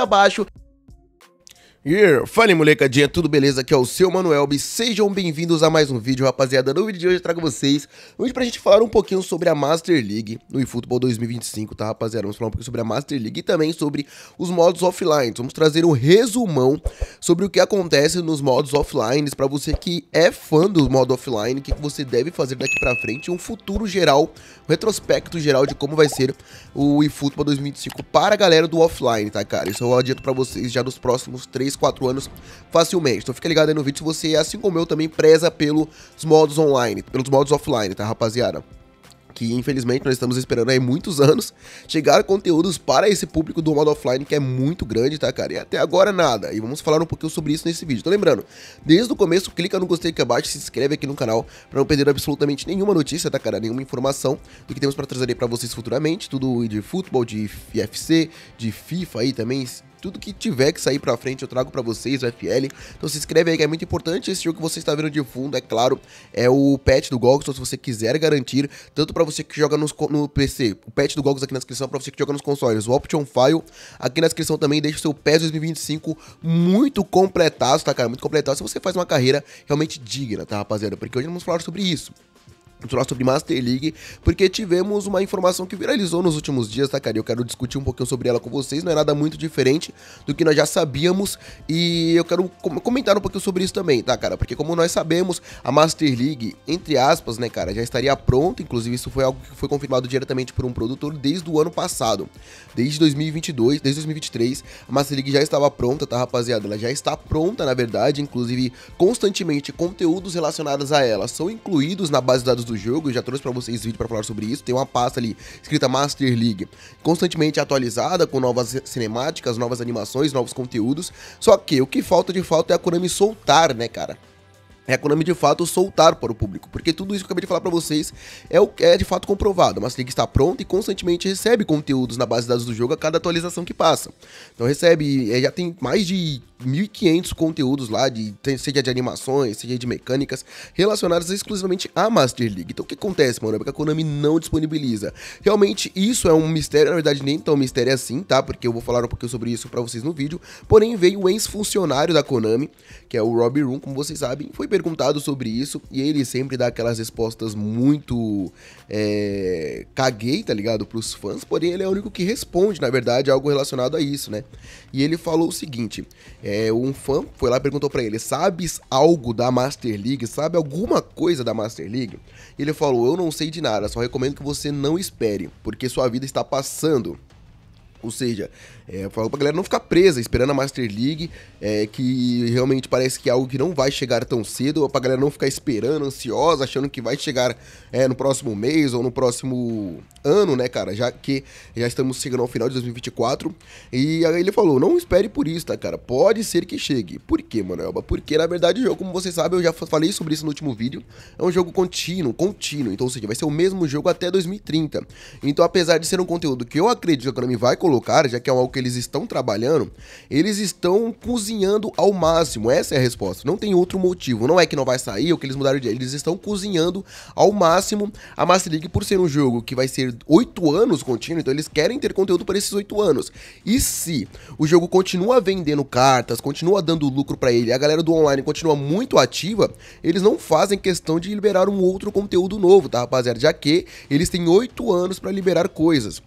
abaixo Yeah. Fala molecadinha, tudo beleza? Aqui é o seu Manuel B. Sejam bem-vindos a mais um vídeo, rapaziada. No vídeo de hoje eu trago vocês um vídeo pra gente falar um pouquinho sobre a Master League no eFootball 2025, tá, rapaziada? Vamos falar um pouquinho sobre a Master League e também sobre os modos offline. Vamos trazer um resumão sobre o que acontece nos modos offline pra você que é fã do modo offline, o que você deve fazer daqui pra frente, um futuro geral, um retrospecto geral de como vai ser o eFootball 2025 para a galera do offline, tá, cara? Isso eu adianto pra vocês já nos próximos três 3, 4 anos facilmente. Então fica ligado aí no vídeo se você, assim como eu, também preza pelos modos online, pelos modos offline, tá rapaziada? que infelizmente nós estamos esperando aí muitos anos chegar conteúdos para esse público do modo offline que é muito grande, tá, cara? E até agora nada. E vamos falar um pouquinho sobre isso nesse vídeo. Então lembrando, desde o começo, clica no gostei aqui abaixo, se inscreve aqui no canal para não perder absolutamente nenhuma notícia, tá, cara? Nenhuma informação do que temos para trazer aí para vocês futuramente, tudo de futebol, de UFC, de FIFA aí também, tudo que tiver que sair pra frente eu trago para vocês, o FL. Então se inscreve aí que é muito importante. Esse jogo que você está vendo de fundo, é claro, é o patch do GOG, então se você quiser garantir, tanto para você que joga nos, no PC, o patch do GOG aqui na descrição, para você que joga nos consoles, o Option File, aqui na descrição também, deixa o seu PES 2025 muito completado, tá cara? Muito completado, se você faz uma carreira realmente digna, tá rapaziada? Porque hoje nós vamos falar sobre isso falar sobre Master League, porque tivemos uma informação que viralizou nos últimos dias, tá, cara? Eu quero discutir um pouquinho sobre ela com vocês, não é nada muito diferente do que nós já sabíamos, e eu quero comentar um pouquinho sobre isso também, tá, cara? Porque como nós sabemos, a Master League, entre aspas, né, cara, já estaria pronta, inclusive isso foi algo que foi confirmado diretamente por um produtor desde o ano passado, desde 2022, desde 2023, a Master League já estava pronta, tá, rapaziada? Ela já está pronta, na verdade, inclusive, constantemente, conteúdos relacionados a ela são incluídos na base de dados do do jogo, eu já trouxe para vocês vídeo para falar sobre isso. Tem uma pasta ali escrita Master League, constantemente atualizada com novas cinemáticas, novas animações, novos conteúdos. Só que o que falta de falta é a Konami soltar, né, cara? é a Konami de fato soltar para o público, porque tudo isso que eu acabei de falar para vocês é, o, é de fato comprovado. A Master League está pronta e constantemente recebe conteúdos na base de dados do jogo a cada atualização que passa. Então recebe, é, já tem mais de 1.500 conteúdos lá, de, seja de animações, seja de mecânicas, relacionadas exclusivamente à Master League. Então o que acontece, mano? É que a Konami não disponibiliza. Realmente isso é um mistério, na verdade nem tão mistério assim, tá? Porque eu vou falar um pouquinho sobre isso para vocês no vídeo. Porém veio o ex-funcionário da Konami, que é o Robbie Room, como vocês sabem, foi perguntado sobre isso e ele sempre dá aquelas respostas muito é, caguei, tá ligado? Pros fãs, porém ele é o único que responde, na verdade, algo relacionado a isso, né? E ele falou o seguinte: é, um fã foi lá e perguntou para ele: sabes algo da Master League? Sabe alguma coisa da Master League? E ele falou: eu não sei de nada, só recomendo que você não espere, porque sua vida está passando. Ou seja, é, eu pra galera não ficar presa esperando a Master League, é, que realmente parece que é algo que não vai chegar tão cedo, pra galera não ficar esperando, ansiosa, achando que vai chegar é, no próximo mês ou no próximo ano, né, cara? Já que já estamos chegando ao final de 2024. E aí ele falou: não espere por isso, tá, cara? Pode ser que chegue. Por quê, Manoelba? Porque na verdade o jogo, como vocês sabem, eu já falei sobre isso no último vídeo, é um jogo contínuo, contínuo. Então, ou seja, vai ser o mesmo jogo até 2030. Então, apesar de ser um conteúdo que eu acredito que a Konami vai colocar colocar, já que é algo que eles estão trabalhando, eles estão cozinhando ao máximo. Essa é a resposta. Não tem outro motivo. Não é que não vai sair ou que eles mudaram de ideia. Eles estão cozinhando ao máximo a Master League por ser um jogo que vai ser 8 anos contínuo, então eles querem ter conteúdo para esses 8 anos. E se o jogo continua vendendo cartas, continua dando lucro para ele, a galera do online continua muito ativa, eles não fazem questão de liberar um outro conteúdo novo, tá, rapaziada? Já que eles têm 8 anos para liberar coisas.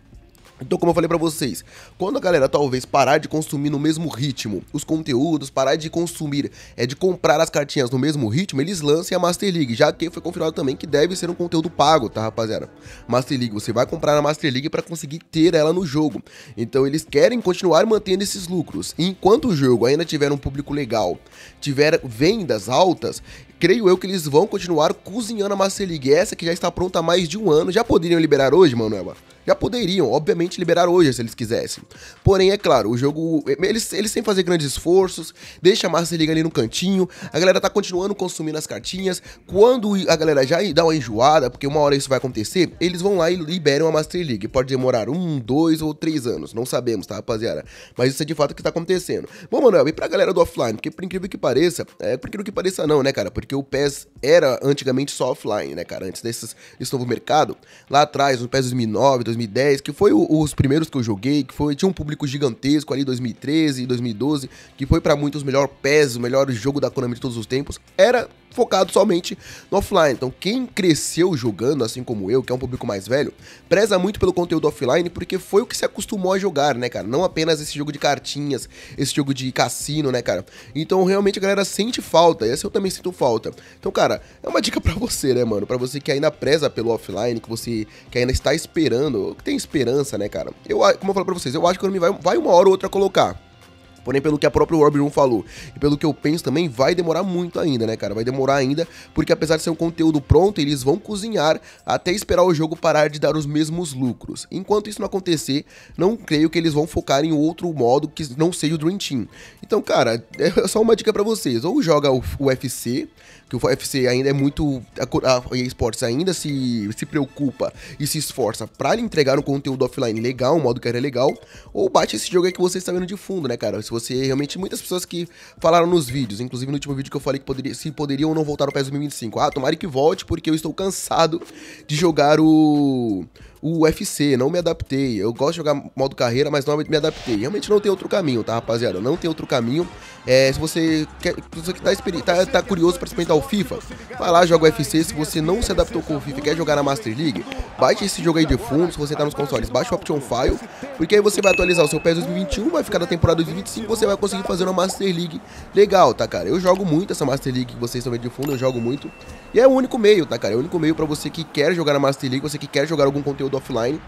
Então, como eu falei para vocês, quando a galera talvez parar de consumir no mesmo ritmo os conteúdos, parar de consumir, é de comprar as cartinhas no mesmo ritmo, eles lancem a Master League, já que foi confirmado também que deve ser um conteúdo pago, tá, rapaziada? Master League, você vai comprar a Master League para conseguir ter ela no jogo. Então, eles querem continuar mantendo esses lucros. E enquanto o jogo ainda tiver um público legal, tiver vendas altas, creio eu que eles vão continuar cozinhando a Master League, essa que já está pronta há mais de um ano. Já poderiam liberar hoje, Manuela? Já poderiam, obviamente, liberar hoje se eles quisessem. Porém, é claro, o jogo. Eles, eles sem fazer grandes esforços, deixa a Master League ali no cantinho, a galera tá continuando consumindo as cartinhas. Quando a galera já dá uma enjoada, porque uma hora isso vai acontecer, eles vão lá e liberam a Master League. Pode demorar um, dois ou três anos, não sabemos, tá, rapaziada? Mas isso é de fato o que tá acontecendo. Bom, Manuel, e pra galera do offline, porque por incrível que pareça, é, por incrível que pareça, não, né, cara? Porque o PES era antigamente só offline, né, cara? Antes desses, desse novo mercado, lá atrás, no PES 2009, 2010, que foi o, os primeiros que eu joguei, que foi tinha um público gigantesco ali 2013 e 2012, que foi para muitos o melhor PES, o melhor jogo da Konami de todos os tempos, era focado somente no offline. Então, quem cresceu jogando, assim como eu, que é um público mais velho, preza muito pelo conteúdo offline porque foi o que se acostumou a jogar, né, cara? Não apenas esse jogo de cartinhas, esse jogo de cassino, né, cara? Então, realmente a galera sente falta, e essa eu também sinto falta. Então, cara, é uma dica para você, né, mano? Para você que ainda preza pelo offline, que você que ainda está esperando tem esperança, né, cara? Eu, como eu falo pra vocês, eu acho que o vai, vai uma hora ou outra colocar. Porém, pelo que a própria Warp Room falou e pelo que eu penso também, vai demorar muito ainda, né, cara? Vai demorar ainda, porque apesar de ser um conteúdo pronto, eles vão cozinhar até esperar o jogo parar de dar os mesmos lucros. Enquanto isso não acontecer, não creio que eles vão focar em outro modo que não seja o Dream Team. Então, cara, é só uma dica para vocês. Ou joga o UFC, que o UFC ainda é muito. A, eSports EA Sports ainda se, se preocupa e se esforça para lhe entregar um conteúdo offline legal, um modo que era legal. Ou bate esse jogo aí que você está vendo de fundo, né, cara? Se você realmente, muitas pessoas que falaram nos vídeos, inclusive no último vídeo que eu falei que poderia, se poderiam ou não voltar ao PES 2025. Ah, tomara que volte, porque eu estou cansado de jogar o, o UFC, não me adaptei. Eu gosto de jogar modo carreira, mas não me adaptei. Realmente não tem outro caminho, tá, rapaziada? Não tem outro caminho. É, se você quer, se você tá, tá, tá curioso para experimentar o FIFA, vai lá, joga o UFC. Se você não se adaptou com o FIFA e quer jogar na Master League, Baixe esse jogo aí de fundo, se você tá nos consoles, baixe o Option File, porque aí você vai atualizar o seu PES 2021, vai ficar na temporada 2025, você vai conseguir fazer uma Master League legal, tá, cara? Eu jogo muito essa Master League que vocês estão vendo de fundo, eu jogo muito. E é o único meio, tá, cara? É o único meio para você que quer jogar na Master League, você que quer jogar algum conteúdo offline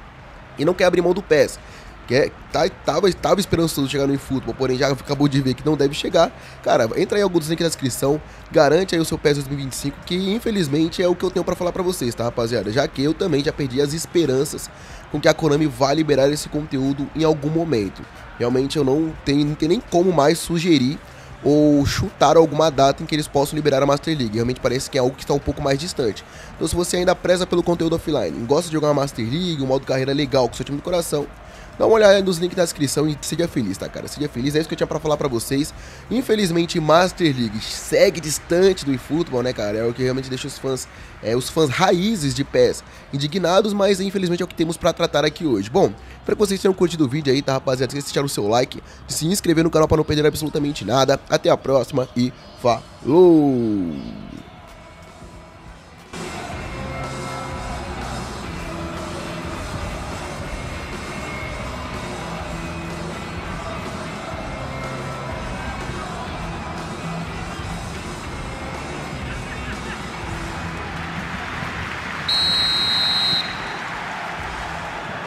e não quer abrir mão do PES que tá, tava, tava esperançoso chegar no eFootball, porém já acabou de ver que não deve chegar. Cara, entra aí alguns links na descrição, garante aí o seu PES 2025, que infelizmente é o que eu tenho para falar para vocês, tá rapaziada? Já que eu também já perdi as esperanças com que a Konami vá liberar esse conteúdo em algum momento. Realmente eu não tenho, não tenho nem como mais sugerir ou chutar alguma data em que eles possam liberar a Master League. Realmente parece que é algo que está um pouco mais distante. Então se você ainda preza pelo conteúdo offline, gosta de jogar uma Master League, um modo carreira legal com seu time do coração, Dá uma olhada nos links da descrição e seja feliz, tá, cara? Seja feliz, é isso que eu tinha pra falar pra vocês. Infelizmente, Master League segue distante do eFootball, né, cara? É o que realmente deixa os fãs, é, os fãs raízes de pés indignados, mas infelizmente é o que temos pra tratar aqui hoje. Bom, espero que vocês tenham curtido o vídeo aí, tá, rapaziada? Se de deixar o seu like, se inscrever no canal pra não perder absolutamente nada. Até a próxima e falou!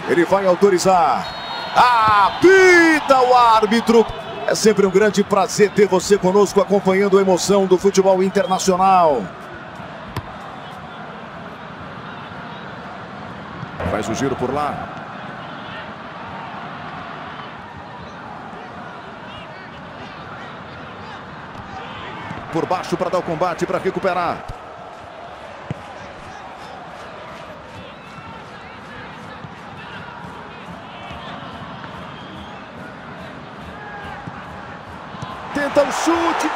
Ele vai autorizar. Apita o árbitro. É sempre um grande prazer ter você conosco acompanhando a emoção do futebol internacional. Faz o giro por lá. Por baixo para dar o combate, para recuperar. tenta o chute.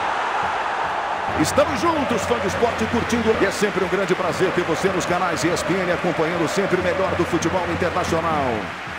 Estamos juntos, fã do esporte, curtindo. E é sempre um grande prazer ter você nos canais ESPN, acompanhando sempre o melhor do futebol internacional.